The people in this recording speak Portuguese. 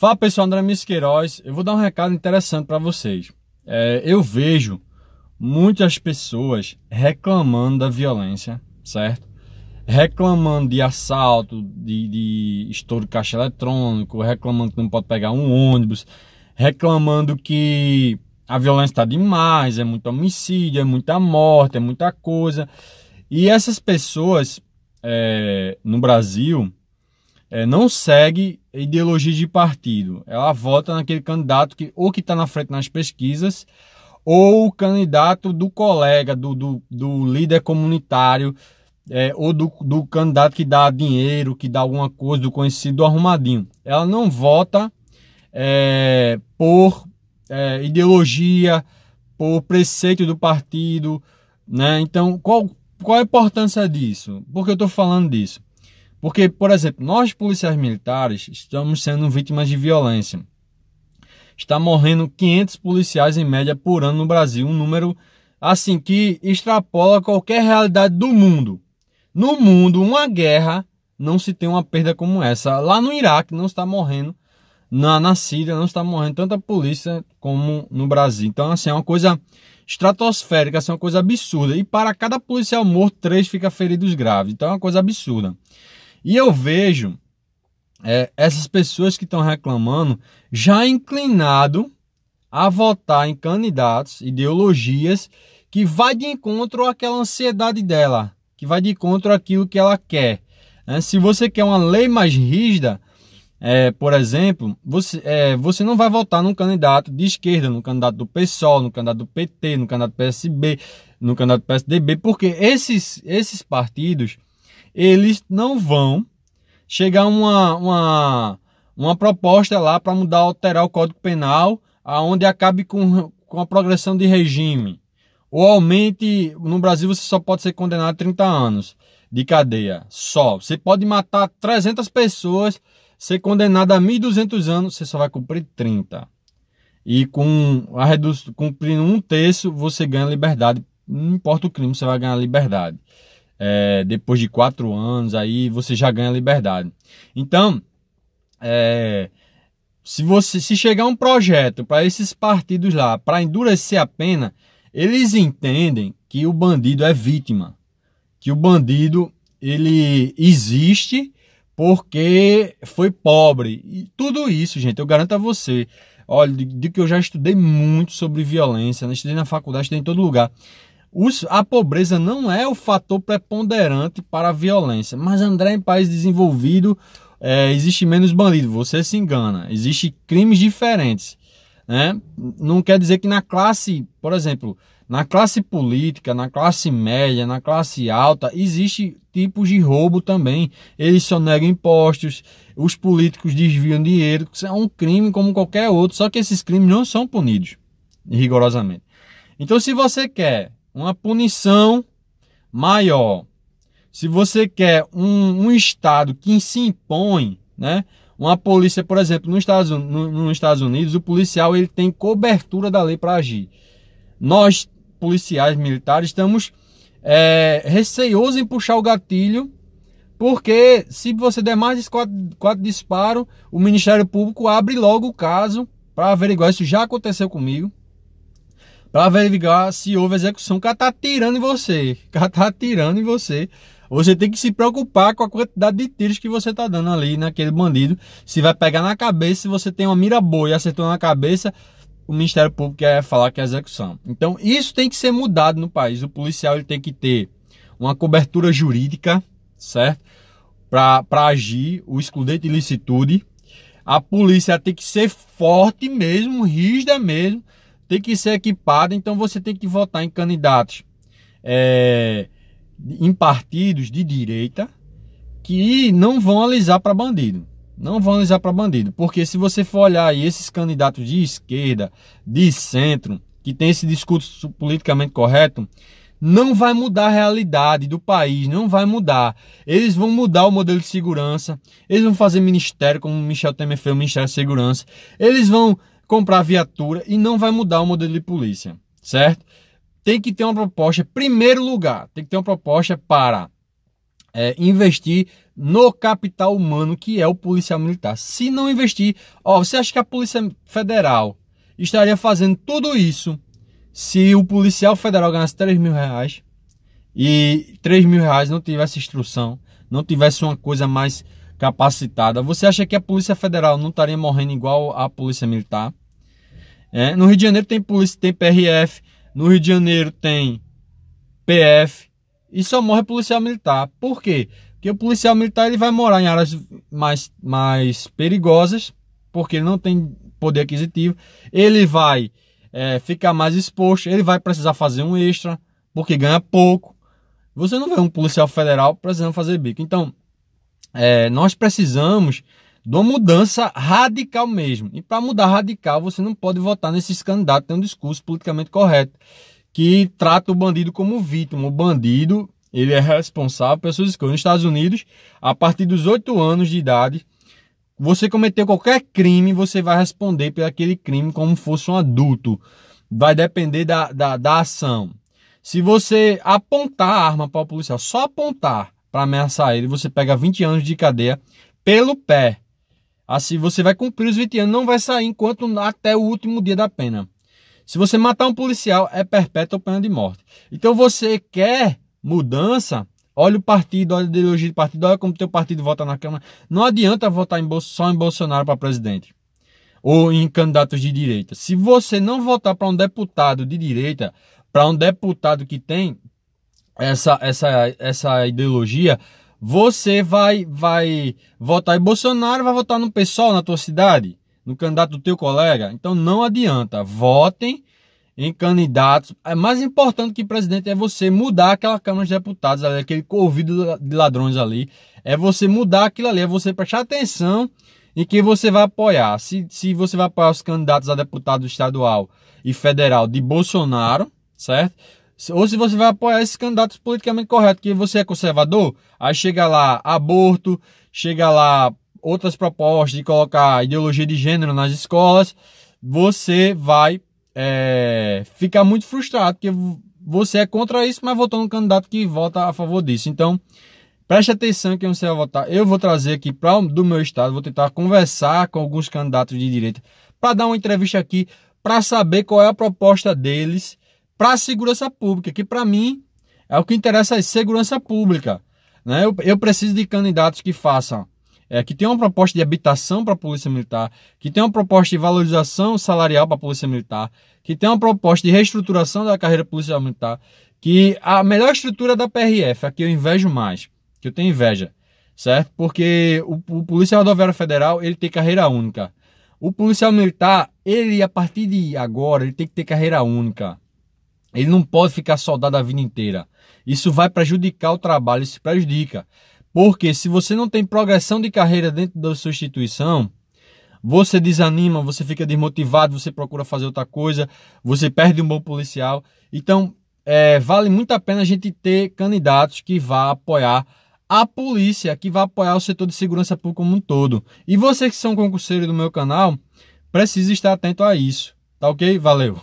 Fala pessoal, André Misqueiroz. Eu vou dar um recado interessante para vocês. É, eu vejo muitas pessoas reclamando da violência, certo? Reclamando de assalto, de, de estouro de caixa eletrônico, reclamando que não pode pegar um ônibus, reclamando que a violência está demais, é muito homicídio, é muita morte, é muita coisa. E essas pessoas é, no Brasil, é, não segue ideologia de partido. Ela vota naquele candidato que ou que está na frente nas pesquisas ou o candidato do colega, do, do, do líder comunitário, é, ou do, do candidato que dá dinheiro, que dá alguma coisa, do conhecido arrumadinho. Ela não vota é, por é, ideologia, por preceito do partido. Né? Então, qual, qual a importância disso? Por que eu estou falando disso? Porque, por exemplo, nós policiais militares estamos sendo vítimas de violência. Está morrendo 500 policiais em média por ano no Brasil, um número assim que extrapola qualquer realidade do mundo. No mundo, uma guerra não se tem uma perda como essa. Lá no Iraque não está morrendo, na, na Síria não está morrendo tanta polícia como no Brasil. Então, assim, é uma coisa estratosférica, assim, é uma coisa absurda. E para cada policial morto, três fica feridos graves. Então, é uma coisa absurda. E eu vejo é, essas pessoas que estão reclamando já inclinado a votar em candidatos, ideologias que vai de encontro àquela ansiedade dela, que vai de encontro àquilo que ela quer. É, se você quer uma lei mais rígida, é, por exemplo, você, é, você não vai votar num candidato de esquerda, num candidato do PSOL, no candidato do PT, no candidato do PSB, no candidato do PSDB, porque esses, esses partidos eles não vão chegar uma, uma, uma proposta lá para mudar, alterar o Código Penal, aonde acabe com, com a progressão de regime. Ou aumente, no Brasil você só pode ser condenado a 30 anos de cadeia, só. Você pode matar 300 pessoas, ser condenado a 1.200 anos, você só vai cumprir 30. E com a redução, cumprindo um terço, você ganha liberdade. Não importa o crime, você vai ganhar liberdade é, depois de quatro anos, aí você já ganha liberdade. Então, é, se você se chegar um projeto para esses partidos lá, para endurecer a pena, eles entendem que o bandido é vítima, que o bandido ele existe porque foi pobre. E tudo isso, gente, eu garanto a você. Olha, de, de que eu já estudei muito sobre violência, né? estudei na faculdade, estudei em todo lugar. Os, a pobreza não é o fator preponderante para a violência. Mas, André, em país desenvolvido, é, existe menos bandido. Você se engana. Existem crimes diferentes. Né? Não quer dizer que na classe, por exemplo, na classe política, na classe média, na classe alta, existe tipos de roubo também. Eles só negam impostos, os políticos desviam dinheiro, é um crime como qualquer outro, só que esses crimes não são punidos rigorosamente. Então, se você quer uma punição maior. Se você quer um, um Estado que se impõe, né? Uma polícia, por exemplo, nos Estados, no, nos Estados Unidos, o policial ele tem cobertura da lei para agir. Nós, policiais militares, estamos é, receiosos em puxar o gatilho, porque se você der mais de quatro, quatro disparos, o Ministério Público abre logo o caso para averiguar. Isso já aconteceu comigo para verificar se houve execução. O cara tá atirando em você. O cara tá atirando em você. Você tem que se preocupar com a quantidade de tiros que você tá dando ali naquele bandido. Se vai pegar na cabeça, se você tem uma mira boa e acertou na cabeça, o Ministério Público quer falar que é execução. Então, isso tem que ser mudado no país. O policial ele tem que ter uma cobertura jurídica, certo? Para agir, o excludente de ilicitude. A polícia tem que ser forte mesmo, rígida mesmo tem que ser equipada, então você tem que votar em candidatos é, em partidos de direita que não vão alisar para bandido. Não vão alisar para bandido, porque se você for olhar aí esses candidatos de esquerda, de centro, que tem esse discurso politicamente correto, não vai mudar a realidade do país, não vai mudar. Eles vão mudar o modelo de segurança, eles vão fazer ministério, como Michel Temer fez o Ministério da Segurança, eles vão comprar viatura e não vai mudar o modelo de polícia, certo? Tem que ter uma proposta, primeiro lugar, tem que ter uma proposta para é, investir no capital humano que é o policial militar. Se não investir, ó, você acha que a Polícia Federal estaria fazendo tudo isso se o policial federal ganhasse 3 mil reais e 3 mil reais não tivesse instrução, não tivesse uma coisa mais capacitada, você acha que a Polícia Federal não estaria morrendo igual a Polícia Militar? É, no Rio de Janeiro tem polícia, tem PRF, no Rio de Janeiro tem PF e só morre policial militar. Por quê? Porque o policial militar ele vai morar em áreas mais, mais perigosas, porque ele não tem poder aquisitivo, ele vai é, ficar mais exposto, ele vai precisar fazer um extra, porque ganha pouco. Você não vê um policial federal precisando fazer bico. Então, é, nós precisamos de uma mudança radical mesmo. E para mudar radical, você não pode votar nesses candidatos tem um discurso politicamente correto, que trata o bandido como vítima. O bandido, ele é responsável pelas suas escolhas. Nos Estados Unidos, a partir dos 8 anos de idade, você cometeu qualquer crime, você vai responder por aquele crime como fosse um adulto. Vai depender da, da, da ação. Se você apontar a arma para o policial, só apontar para ameaçar ele, você pega 20 anos de cadeia pelo pé. Assim, você vai cumprir os 20 anos, não vai sair enquanto até o último dia da pena. Se você matar um policial, é perpétua pena de morte. Então você quer mudança? Olha o partido, olha a ideologia do partido, olha como teu partido vota na Câmara. Não adianta votar em só em Bolsonaro para presidente ou em candidatos de direita. Se você não votar para um deputado de direita, para um deputado que tem essa, essa, essa ideologia, você vai vai votar em Bolsonaro, vai votar no pessoal na tua cidade, no candidato do teu colega. Então não adianta. Votem em candidatos. É mais importante que presidente é você mudar aquela Câmara de Deputados ali, aquele convívio de ladrões ali. É você mudar aquilo ali, é você prestar atenção em quem você vai apoiar. Se, se você vai apoiar os candidatos a deputado estadual e federal de Bolsonaro, certo? Ou se você vai apoiar esses candidatos politicamente corretos, que você é conservador, aí chega lá aborto, chega lá outras propostas de colocar ideologia de gênero nas escolas, você vai é, ficar muito frustrado, porque você é contra isso, mas votou num candidato que vota a favor disso. Então, preste atenção que você vai votar. Eu vou trazer aqui para do meu estado, vou tentar conversar com alguns candidatos de direita para dar uma entrevista aqui, para saber qual é a proposta deles para a segurança pública, que para mim é o que interessa a é segurança pública. Né? Eu, eu preciso de candidatos que façam, é, que tenham uma proposta de habitação para a Polícia Militar, que tenham uma proposta de valorização salarial para a Polícia Militar, que tenham uma proposta de reestruturação da carreira policial militar, que a melhor estrutura da PRF, a que eu invejo mais, que eu tenho inveja, certo? Porque o, o Polícia Rodoviária Federal, ele tem carreira única. O policial militar, ele a partir de agora, ele tem que ter carreira única. Ele não pode ficar soldado a vida inteira. Isso vai prejudicar o trabalho, isso prejudica. Porque se você não tem progressão de carreira dentro da sua instituição, você desanima, você fica desmotivado, você procura fazer outra coisa, você perde um bom policial. Então, é, vale muito a pena a gente ter candidatos que vá apoiar a polícia, que vá apoiar o setor de segurança pública como um todo. E vocês que são concurseiros do meu canal, precisa estar atento a isso. Tá ok? Valeu!